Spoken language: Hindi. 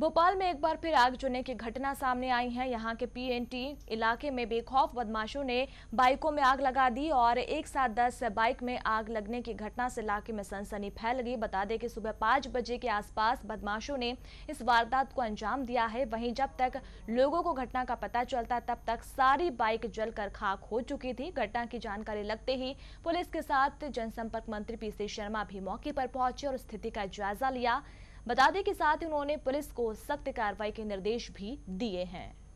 भोपाल में एक बार फिर आग चुने की घटना सामने आई है यहाँ के पीएनटी इलाके में बेखौफ बदमाशों ने बाइकों में आग लगा दी और एक साथ दस बाइक में आग लगने की घटना से इलाके में सनसनी फैल गई बता दें कि सुबह पांच बजे के आसपास बदमाशों ने इस वारदात को अंजाम दिया है वहीं जब तक लोगों को घटना का पता चलता तब तक सारी बाइक जलकर खाक हो चुकी थी घटना की जानकारी लगते ही पुलिस के साथ जनसंपर्क मंत्री पीसी शर्मा भी मौके पर पहुंचे और स्थिति का जायजा लिया बता दें कि साथ ही उन्होंने पुलिस को सख्त कार्रवाई के निर्देश भी दिए हैं